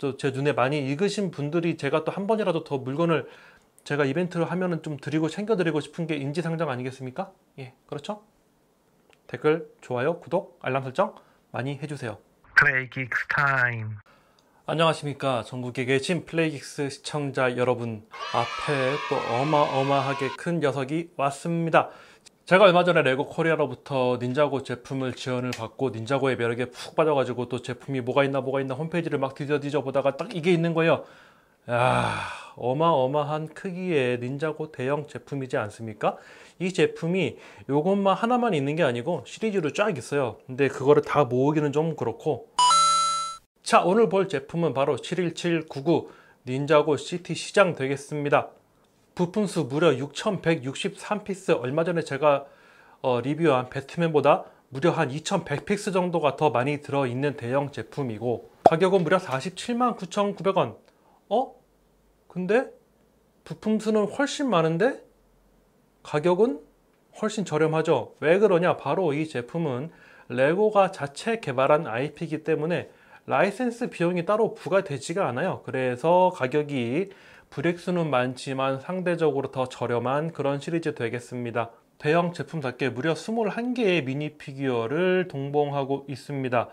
또제 눈에 많이 익으신 분들이 제가 또 한 번이라도 더 물건을 제가 이벤트를 하면은 좀 드리고 챙겨드리고 싶은 게 인지상정 아니겠습니까? 예, 그렇죠? 댓글, 좋아요, 구독, 알람 설정 많이 해주세요. 플레이킥스 타임. 안녕하십니까 전국에 계신 플레이킥스 시청자 여러분 앞에 또 어마어마하게 큰 녀석이 왔습니다 제가 얼마 전에 레고 코리아로부터 닌자고 제품을 지원을 받고 닌자고의 매력에 푹 빠져가지고 또 제품이 뭐가 있나 뭐가 있나 홈페이지를 막 뒤져뒤져 보다가 딱 이게 있는 거예요. 야 어마어마한 크기의 닌자고 대형 제품이지 않습니까? 이 제품이 이것만 하나만 있는 게 아니고 시리즈로 쫙 있어요. 근데 그거를 다 모으기는 좀 그렇고 자 오늘 볼 제품은 바로 71799 닌자고 CT 시장 되겠습니다. 부품수 무려 6163픽스 얼마 전에 제가 어, 리뷰한 배트맨보다 무려 한 2100픽스 정도가 더 많이 들어있는 대형 제품이고 가격은 무려 47만 9,900원 어? 근데 부품수는 훨씬 많은데 가격은 훨씬 저렴하죠 왜 그러냐 바로 이 제품은 레고가 자체 개발한 IP이기 때문에 라이센스 비용이 따로 부과되지가 않아요 그래서 가격이 브렉수는 많지만 상대적으로 더 저렴한 그런 시리즈 되겠습니다. 대형 제품답게 무려 21개의 미니 피규어를 동봉하고 있습니다.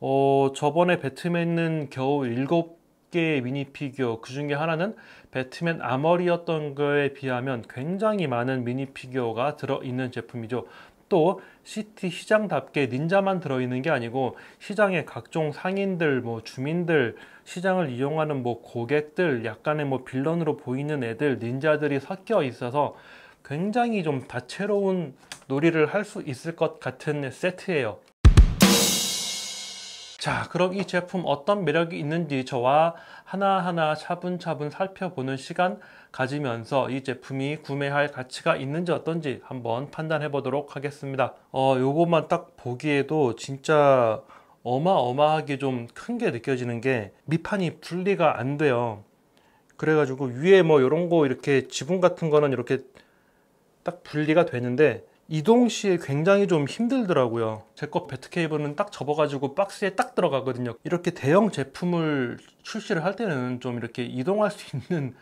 어, 저번에 배트맨은 겨우 7개의 미니 피규어, 그 중에 하나는 배트맨 아머리였던 거에 비하면 굉장히 많은 미니 피규어가 들어있는 제품이죠. 또 시티 시장답게 닌자만 들어있는 게 아니고 시장의 각종 상인들, 뭐 주민들, 시장을 이용하는 뭐 고객들, 약간의 뭐 빌런으로 보이는 애들, 닌자들이 섞여 있어서 굉장히 좀 다채로운 놀이를 할 수 있을 것 같은 세트예요. 자 그럼 이 제품 어떤 매력이 있는지 저와 하나하나 차분차분 살펴보는 시간 가지면서 이 제품이 구매할 가치가 있는지 어떤지 한번 판단해 보도록 하겠습니다. 어, 요것만 딱 보기에도 진짜 어마어마하게 좀 큰 게 느껴지는 게 밑판이 분리가 안 돼요. 그래가지고 위에 뭐요런거 이렇게 지붕 같은 거는 이렇게 딱 분리가 되는데 이동 시에 굉장히 좀 힘들더라고요 제거 배트케이블은 딱 접어가지고 박스에 딱 들어가거든요 이렇게 대형 제품을 출시를 할 때는 좀 이렇게 이동할 수 있는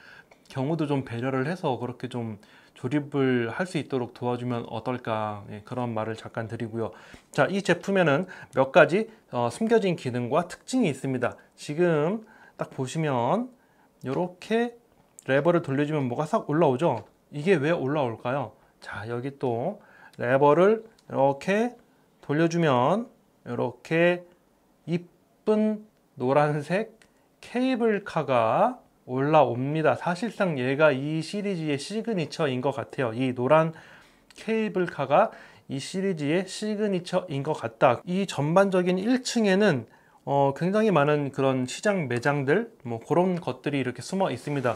경우도 좀 배려를 해서 그렇게 좀 조립을 할 수 있도록 도와주면 어떨까 예, 그런 말을 잠깐 드리고요 자 이 제품에는 몇 가지 어, 숨겨진 기능과 특징이 있습니다 지금 딱 보시면 이렇게 레버를 돌려주면 뭐가 싹 올라오죠 이게 왜 올라올까요 자 여기 또 레버를 이렇게 돌려주면 이렇게 이쁜 노란색 케이블카가 올라옵니다. 사실상 얘가 이 시리즈의 시그니처인 것 같아요. 이 노란 케이블카가 이 시리즈의 시그니처인 것 같다. 이 전반적인 1층에는 어, 굉장히 많은 그런 시장 매장들 뭐 그런 것들이 이렇게 숨어 있습니다.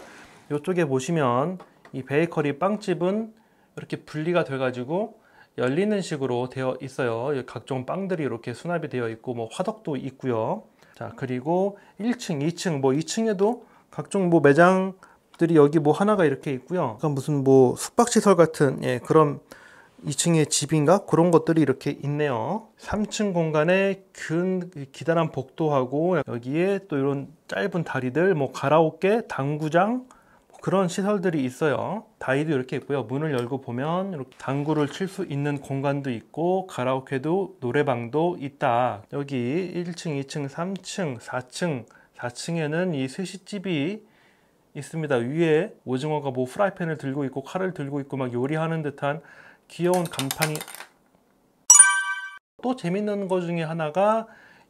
이쪽에 보시면 이 베이커리 빵집은 이렇게 분리가 돼가지고 열리는 식으로 되어 있어요. 각종 빵들이 이렇게 수납이 되어 있고 뭐 화덕도 있고요. 자 그리고 1층, 2층 뭐 2층에도 각종 뭐 매장들이 여기 뭐 하나가 이렇게 있고요. 그 무슨 뭐 숙박시설 같은 예, 그런 2층에 집인가 그런 것들이 이렇게 있네요 3층 공간에 균 기다란 복도하고 여기에 또 이런 짧은 다리들 뭐 가라오케 당구장 그런 시설들이 있어요 다이도 이렇게 있고요 문을 열고 보면 이렇게 당구를 칠 수 있는 공간도 있고 가라오케도 노래방도 있다 여기 1층 2층 3층 4층 4층에는 이 스시집이 있습니다 위에 오징어가 뭐 프라이팬을 들고 있고 칼을 들고 있고 막 요리하는 듯한 귀여운 간판이 또 재밌는 거 중에 하나가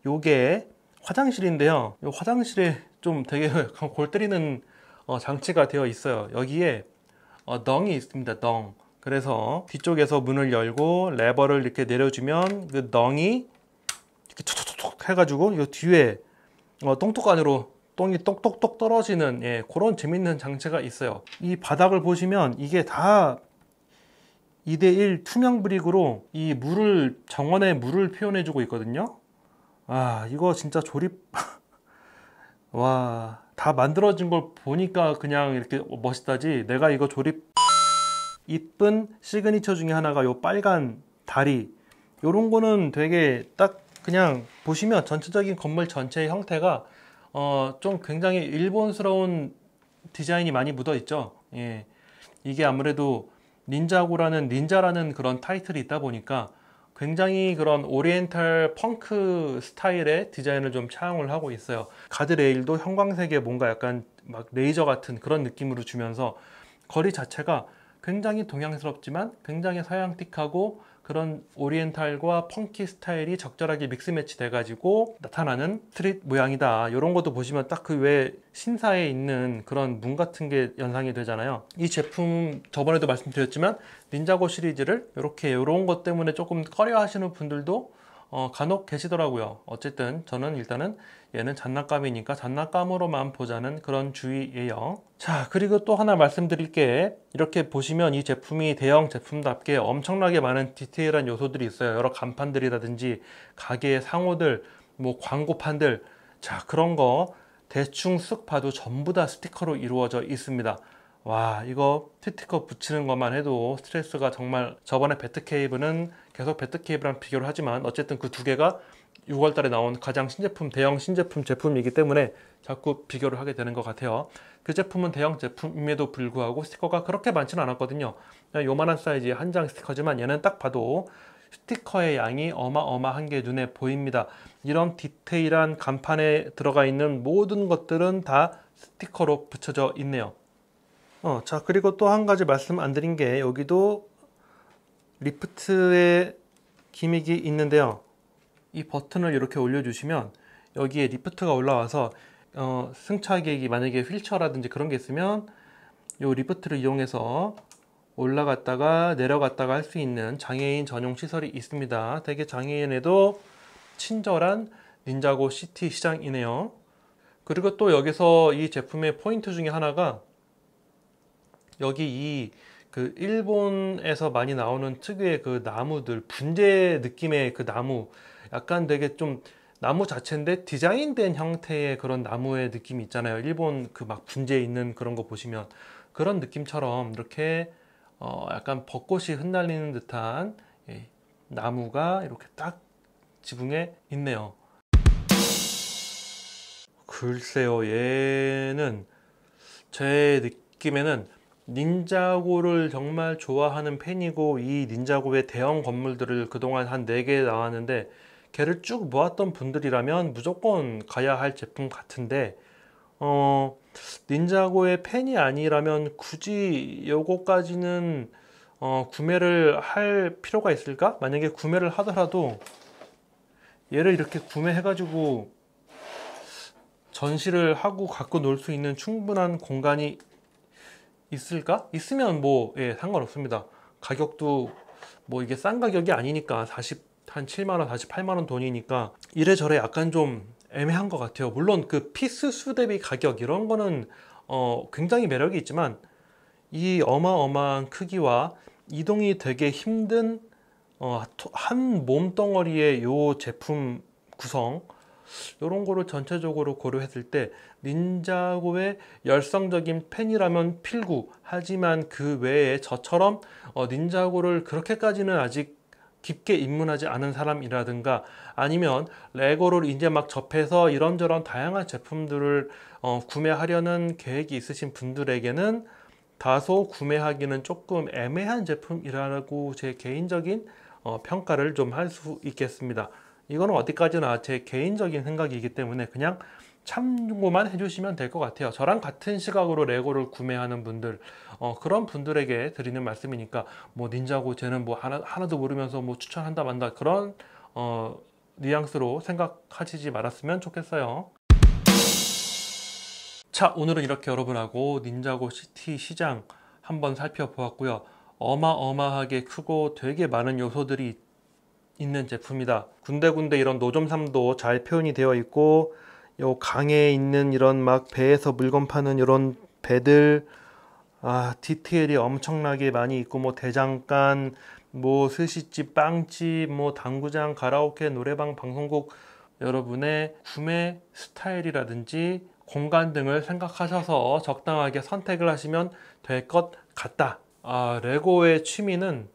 요게 화장실인데요 이 화장실에 좀 되게 골 때리는 어, 장치가 되어 있어요. 여기에 어, 덩이 있습니다. 덩. 그래서 뒤쪽에서 문을 열고 레버를 이렇게 내려주면 그 덩이 이렇게 툭툭툭 해가지고 이 뒤에 어, 똥똑 안으로 똥이 똑똑똑 떨어지는 예, 그런 재밌는 장치가 있어요. 이 바닥을 보시면 이게 다 2대1 투명 브릭으로 이 물을 정원에 물을 표현해 주고 있거든요. 아 이거 진짜 조립 와다 만들어진 걸 보니까 그냥 이렇게 멋있다지 내가 이거 조립 이쁜 시그니처 중에 하나가 요 빨간 다리 요런 거는 되게 딱 그냥 보시면 전체적인 건물 전체의 형태가 어좀 굉장히 일본스러운 디자인이 많이 묻어 있죠 예 이게 아무래도 닌자고라는 닌자라는 그런 타이틀이 있다 보니까 굉장히 그런 오리엔탈 펑크 스타일의 디자인을 좀 차용을 하고 있어요. 가드레일도 형광색에 뭔가 약간 막 레이저 같은 그런 느낌으로 주면서 거리 자체가 굉장히 동양스럽지만 굉장히 서양틱하고 그런 오리엔탈과 펑키 스타일이 적절하게 믹스매치 돼가지고 나타나는 스트릿 모양이다 이런 것도 보시면 딱 그외 신사에 있는 그런 문 같은 게 연상이 되잖아요 이 제품 저번에도 말씀드렸지만 닌자고 시리즈를 이렇게 이런 것 때문에 조금 꺼려 하시는 분들도 어, 간혹 계시더라고요. 어쨌든 저는 일단은 얘는 장난감이니까 장난감으로만 보자는 그런 주의예요. 자 그리고 또 하나 말씀드릴 게 이렇게 보시면 이 제품이 대형 제품답게 엄청나게 많은 디테일한 요소들이 있어요. 여러 간판들이라든지 가게 상호들, 뭐 광고판들 자 그런 거 대충 쓱 봐도 전부 다 스티커로 이루어져 있습니다. 와 이거 스티커 붙이는 것만 해도 스트레스가 정말 저번에 배트케이브는 계속 배트케이브랑 비교를 하지만 어쨌든 그 두 개가 6월 달에 나온 가장 신제품 대형 신제품 제품이기 때문에 자꾸 비교를 하게 되는 것 같아요 그 제품은 대형 제품임에도 불구하고 스티커가 그렇게 많지는 않았거든요 요만한 사이즈의 한 장 스티커지만 얘는 딱 봐도 스티커의 양이 어마어마한 게 눈에 보입니다 이런 디테일한 간판에 들어가 있는 모든 것들은 다 스티커로 붙여져 있네요 어, 자 그리고 또 한 가지 말씀 안 드린 게 여기도 리프트의 기믹이 있는데요. 이 버튼을 이렇게 올려주시면 여기에 리프트가 올라와서 어, 승차객이 만약에 휠체어라든지 그런 게 있으면 이 리프트를 이용해서 올라갔다가 내려갔다가 할 수 있는 장애인 전용 시설이 있습니다. 되게 장애인에도 친절한 닌자고 시티 시장이네요. 그리고 또 여기서 이 제품의 포인트 중에 하나가 여기 이 그 일본에서 많이 나오는 특유의 그 나무들 분재 느낌의 그 나무 약간 되게 좀 나무 자체인데 디자인된 형태의 그런 나무의 느낌이 있잖아요 일본 그 막 분재 있는 그런 거 보시면 그런 느낌처럼 이렇게 어 약간 벚꽃이 흩날리는 듯한 예, 나무가 이렇게 딱 지붕에 있네요 글쎄요 얘는 제 느낌에는 닌자고를 정말 좋아하는 팬이고 이 닌자고의 대형 건물들을 그동안 한 네 개 나왔는데 걔를 쭉 모았던 분들이라면 무조건 가야 할 제품 같은데 어 닌자고의 팬이 아니라면 굳이 요거까지는 어, 구매를 할 필요가 있을까? 만약에 구매를 하더라도 얘를 이렇게 구매해 가지고 전시를 하고 갖고 놀 수 있는 충분한 공간이 있을까? 있으면 뭐 예, 상관없습니다. 가격도 뭐 이게 싼 가격이 아니니까 40 한 7만원, 48만원 돈이니까 이래저래 약간 좀 애매한 것 같아요. 물론 그 피스 수 대비 가격 이런 거는 어, 굉장히 매력이 있지만 이 어마어마한 크기와 이동이 되게 힘든 어, 한 몸덩어리의 요 제품 구성 이런 거를 전체적으로 고려했을 때 닌자고의 열성적인 팬이라면 필구 하지만 그 외에 저처럼 어, 닌자고를 그렇게까지는 아직 깊게 입문하지 않은 사람이라든가 아니면 레고를 이제 막 접해서 이런저런 다양한 제품들을 어, 구매하려는 계획이 있으신 분들에게는 다소 구매하기는 조금 애매한 제품이라고 제 개인적인 어, 평가를 좀 할 수 있겠습니다. 이거는 어디까지나 제 개인적인 생각이기 때문에 그냥 참고만 해주시면 될 것 같아요. 저랑 같은 시각으로 레고를 구매하는 분들, 어, 그런 분들에게 드리는 말씀이니까, 뭐, 닌자고 쟤는 뭐 하나, 하나도 모르면서 뭐 추천한다 만다 그런, 어, 뉘앙스로 생각하시지 말았으면 좋겠어요. 자, 오늘은 이렇게 여러분하고 닌자고 시티 시장 한번 살펴보았고요. 어마어마하게 크고 되게 많은 요소들이 있는 제품이다. 군데군데 이런 노점삼도 잘 표현이 되어 있고 요 강에 있는 이런 막 배에서 물건 파는 이런 배들 아 디테일이 엄청나게 많이 있고 뭐 대장간 뭐 스시집 빵집 뭐 당구장 가라오케 노래방 방송국 여러분의 구매 스타일이라든지 공간 등을 생각하셔서 적당하게 선택을 하시면 될 것 같다. 아 레고의 취미는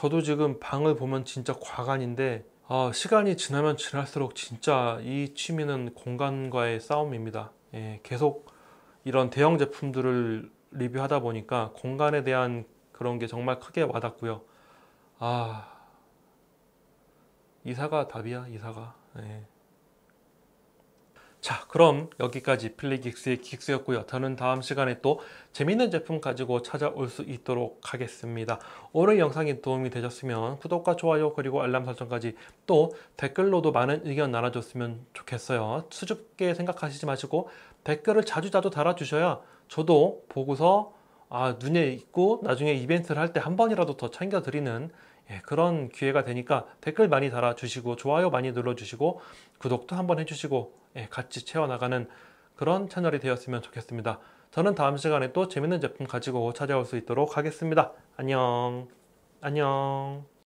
저도 지금 방을 보면 진짜 과간인데 아, 시간이 지나면 지날수록 진짜 이 취미는 공간과의 싸움입니다. 예, 계속 이런 대형 제품들을 리뷰하다 보니까 공간에 대한 그런 게 정말 크게 와닿고요. 아 이사가 답이야 이사가. 예. 자 그럼 여기까지 필리긱스의 긱스였고요. 저는 다음 시간에 또 재밌는 제품 가지고 찾아올 수 있도록 하겠습니다. 오늘 영상이 도움이 되셨으면 구독과 좋아요 그리고 알람 설정까지 또 댓글로도 많은 의견 나눠줬으면 좋겠어요. 수줍게 생각하시지 마시고 댓글을 자주자주 달아주셔야 저도 보고서 아 눈에 익고 나중에 이벤트를 할 때 한 번이라도 더 챙겨드리는 예, 그런 기회가 되니까 댓글 많이 달아주시고 좋아요 많이 눌러주시고 구독도 한번 해주시고 예, 같이 채워나가는 그런 채널이 되었으면 좋겠습니다. 저는 다음 시간에 또 재밌는 제품 가지고 찾아올 수 있도록 하겠습니다. 안녕 안녕